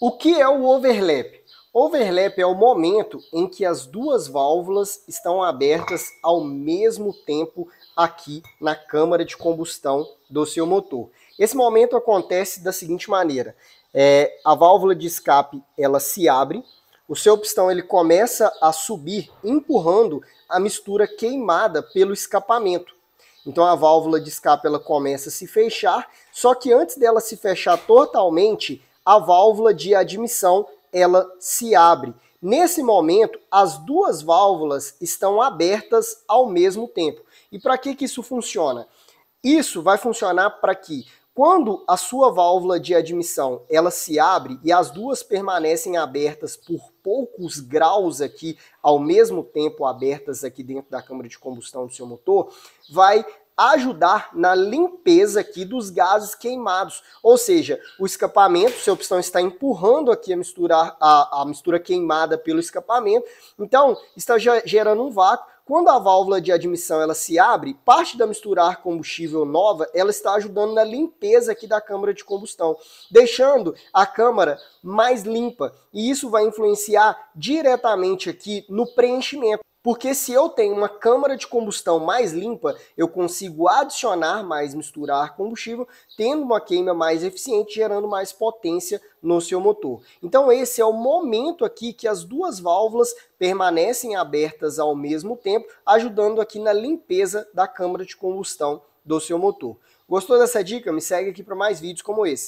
O que é o overlap? Overlap é o momento em que as duas válvulas estão abertas ao mesmo tempo aqui na câmara de combustão do seu motor. Esse momento acontece da seguinte maneira: é, a válvula de escape ela se abre, o seu pistão ele começa a subir, empurrando a mistura queimada pelo escapamento. Então a válvula de escape ela começa a se fechar, só que antes dela se fechar totalmente, a válvula de admissão ela se abre. Nesse momento, as duas válvulas estão abertas ao mesmo tempo. E para que, que isso funciona? Isso vai funcionar para que, quando a sua válvula de admissão ela se abre e as duas permanecem abertas por poucos graus aqui, ao mesmo tempo abertas aqui dentro da câmara de combustão do seu motor, vai ajudar na limpeza aqui dos gases queimados. Ou seja, o escapamento, seu pistão está empurrando aqui a mistura, a, a mistura queimada pelo escapamento. Então, está gerando um vácuo. Quando a válvula de admissão ela se abre, parte da misturar combustível nova, ela está ajudando na limpeza aqui da câmara de combustão, deixando a câmara mais limpa. E isso vai influenciar diretamente aqui no preenchimento. Porque se eu tenho uma câmara de combustão mais limpa, eu consigo adicionar mais, misturar combustível, tendo uma queima mais eficiente, gerando mais potência no seu motor. Então esse é o momento aqui que as duas válvulas permanecem abertas ao mesmo tempo, ajudando aqui na limpeza da câmara de combustão do seu motor. Gostou dessa dica? Me segue aqui para mais vídeos como esse.